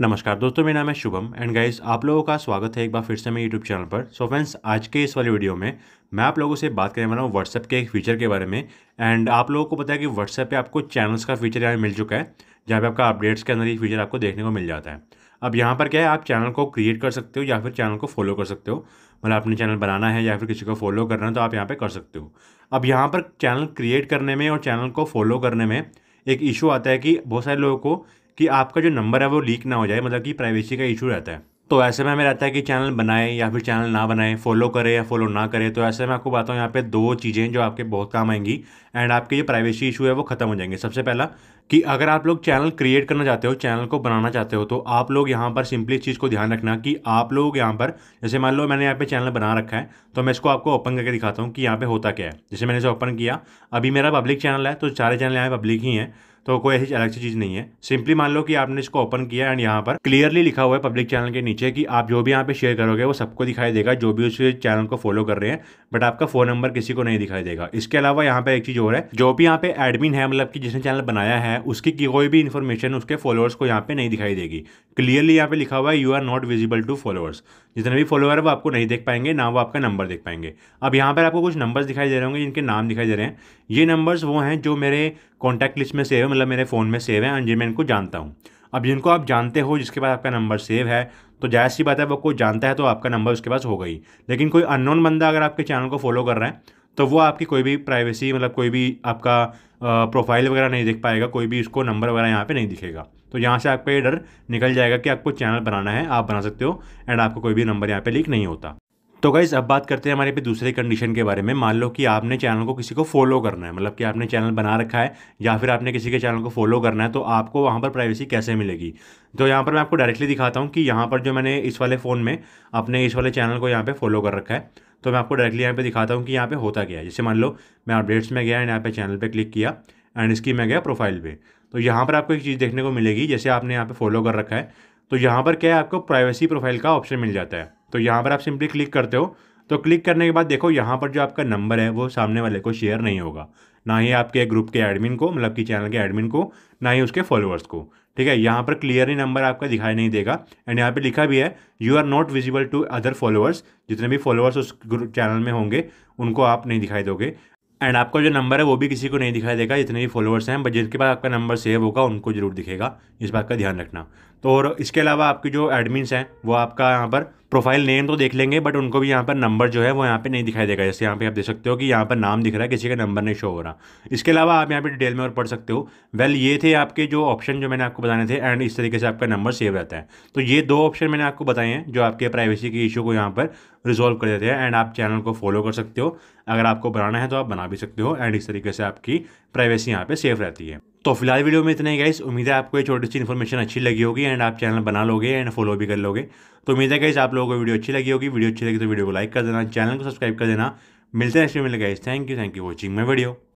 नमस्कार दोस्तों मेरा नाम है शुभम एंड गाइस आप लोगों का स्वागत है एक बार फिर से मेरे यूट्यूब चैनल पर सो so फ्रेंड्स आज के इस वाले वीडियो में मैं आप लोगों से बात करने वाला हूँ व्हाट्सएप के एक फीचर के बारे में एंड आप लोगों को पता है कि व्हाट्सएप पे आपको चैनल्स का फीचर यहाँ मिल चुका है जहाँ पर आपका अपडेट्स के अंदर ये फीचर आपको देखने को मिल जाता है अब यहाँ पर क्या है आप चैनल को क्रिएट कर सकते हो या फिर चैनल को फॉलो कर सकते हो मतलब आपने चैनल बनाना है या फिर किसी को फॉलो करना है तो आप यहाँ पर कर सकते हो अब यहाँ पर चैनल क्रिएट करने में और चैनल को फॉलो करने में एक इशू आता है कि बहुत सारे लोगों को कि आपका जो नंबर है वो लीक ना हो जाए मतलब कि प्राइवेसी का इशू रहता है तो ऐसे में हमें रहता है कि चैनल बनाए या फिर चैनल ना बनाए फॉलो करें या फॉलो ना करें तो ऐसे में आपको बताता हूँ यहाँ पे दो चीज़ें जो आपके बहुत काम आएंगी एंड आपके जो प्राइवेसी इशू है वो खत्म हो जाएंगे सबसे पहला कि अगर आप लोग चैनल क्रिएट करना चाहते हो चैनल को बनाना चाहते हो तो आप लोग यहाँ पर सिंपली इस चीज़ को ध्यान रखना कि आप लोग यहाँ पर जैसे मान लो मैंने यहाँ पे चैनल बना रखा है तो मैं इसको आपको ओपन करके दिखाता हूँ कि यहाँ पे होता क्या है जैसे मैंने इसे ओपन किया अभी मेरा पब्लिक चैनल है तो सारे चैनल यहाँ पब्लिक ही हैं तो कोई ऐसी अलग सी चीज़ नहीं है सिंपली मान लो कि आपने इसको ओपन किया एंड यहाँ पर क्लियरली लिखा हुआ है पब्लिक चैनल के नीचे कि आप जो भी यहाँ पे शेयर करोगे वो सबको दिखाई देगा जो भी उस चैनल को फॉलो कर रहे हैं बट आपका फोन नंबर किसी को नहीं दिखाई देगा इसके अलावा यहाँ पर एक चीज़ और है जो भी यहाँ पे एडमिन है मतलब कि जिसने चैनल बनाया है है उसकी की कोई भी इन्फॉर्मेशन उसके फॉलोअर्स को यहाँ पे नहीं दिखाई देगी क्लियरली यहाँ पे लिखा हुआ है you are not visible to followers जितने भी फॉलोअर है वो आपको नहीं देख पाएंगे ना वो आपका नंबर देख पाएंगे अब यहाँ पर आपको कुछ नंबर्स दिखाई दे रहे होंगे जिनके नाम दिखाई दे रहे हैं ये नंबर्स वो हैं जो मेरे कॉन्टैक्ट लिस्ट में सेव है मतलब मेरे फ़ोन में सेव है एंड जी मैं इनको जानता हूँ अब जिनको आप जानते हो जिसके पास आपका नंबर सेव है तो जायज़ सी बात है वो कोई जानता है तो आपका नंबर उसके पास हो गई लेकिन कोई अननोन बंदा अगर आपके चैनल को फॉलो कर रहा है तो वो आपकी कोई भी प्राइवेसी मतलब कोई भी आपका प्रोफाइल वगैरह नहीं देख पाएगा कोई भी उसको नंबर वगैरह यहाँ पे नहीं दिखेगा तो यहाँ से आपका ये डर निकल जाएगा कि आपको चैनल बनाना है आप बना सकते हो एंड आपको कोई भी नंबर यहाँ पे लीक नहीं होता तो गाइज़ अब बात करते हैं हमारे पे दूसरे कंडीशन के बारे में मान लो कि आपने चैनल को किसी को फॉलो करना है मतलब कि आपने चैनल बना रखा है या फिर आपने किसी के चैनल को फॉलो करना है तो आपको वहाँ पर प्राइवेसी कैसे मिलेगी तो यहाँ पर मैं आपको डायरेक्टली दिखाता हूँ कि यहाँ पर जो मैंने इस वाले फ़ोन में अपने इस वाले चैनल को यहाँ पर फॉलो कर रखा है तो मैं आपको डायरेक्टली यहाँ पर दिखाता हूँ कि यहाँ पर होता क्या है जैसे मान लो मैं अपडेट्स में गया एंड यहाँ पर चैनल पर क्लिक किया एंड इसकी मैं गया प्रोफाइल पर तो यहाँ पर आपको एक चीज़ देखने को मिलेगी जैसे आपने यहाँ पर फॉलो कर रखा है तो यहाँ पर क्या है आपको प्राइवेसी प्रोफाइल का ऑप्शन मिल जाता है तो यहाँ पर आप सिंपली क्लिक करते हो तो क्लिक करने के बाद देखो यहाँ पर जो आपका नंबर है वो सामने वाले को शेयर नहीं होगा ना ही आपके ग्रुप के एडमिन को मतलब कि चैनल के एडमिन को ना ही उसके फॉलोअर्स को ठीक है यहाँ पर क्लियरली नंबर आपका दिखाई नहीं देगा एंड यहाँ पे लिखा भी है you are not visible to other followers जितने भी फॉलोअर्स उस ग्रुप चैनल में होंगे उनको आप नहीं दिखाई दोगे एंड आपका जो नंबर है वो भी किसी को नहीं दिखाई देगा जितने भी फॉलोअर्स हैं बट जिनके पास आपका नंबर सेव होगा उनको जरूर दिखेगा इस बात का ध्यान रखना तो और इसके अलावा आपके जो एडमिन हैं वो आपका यहाँ पर प्रोफाइल नेम तो देख लेंगे बट उनको भी यहाँ पर नंबर जो है वो यहाँ पे नहीं दिखाई देगा जैसे यहाँ पे आप देख सकते हो कि यहाँ पर नाम दिख रहा है किसी का नंबर नहीं शो हो रहा इसके अलावा आप यहाँ पे डिटेल में और पढ़ सकते हो वेल well, ये थे आपके जो ऑप्शन जो मैंने आपको बताने थे एंड इस तरीके से आपका नंबर सेव रहता है तो ये दो ऑप्शन मैंने आपको बताए हैं जो आपके प्राइवेसी के इशू को यहाँ पर रिजोल्व कर देते हैं एंड आप चैनल को फॉलो कर सकते हो अगर आपको बनाना है तो आप बना भी सकते हो एंड इस तरीके से आपकी प्राइवेसी यहाँ पर सेफ रहती है तो फिलहाल वीडियो में इतना ही गाइस उम्मीद है आपको ये छोटी सी इन्फॉर्मेशन अच्छी लगी होगी एंड आप चैनल बना लोगे एंड फॉलो भी कर लोगे तो उम्मीद है गाइस आप लोगों को वीडियो अच्छी लगी होगी वीडियो अच्छी लगी तो वीडियो को लाइक कर देना चैनल को सब्सक्राइब कर देना मिलते हैं next guys thank you thank you watching my video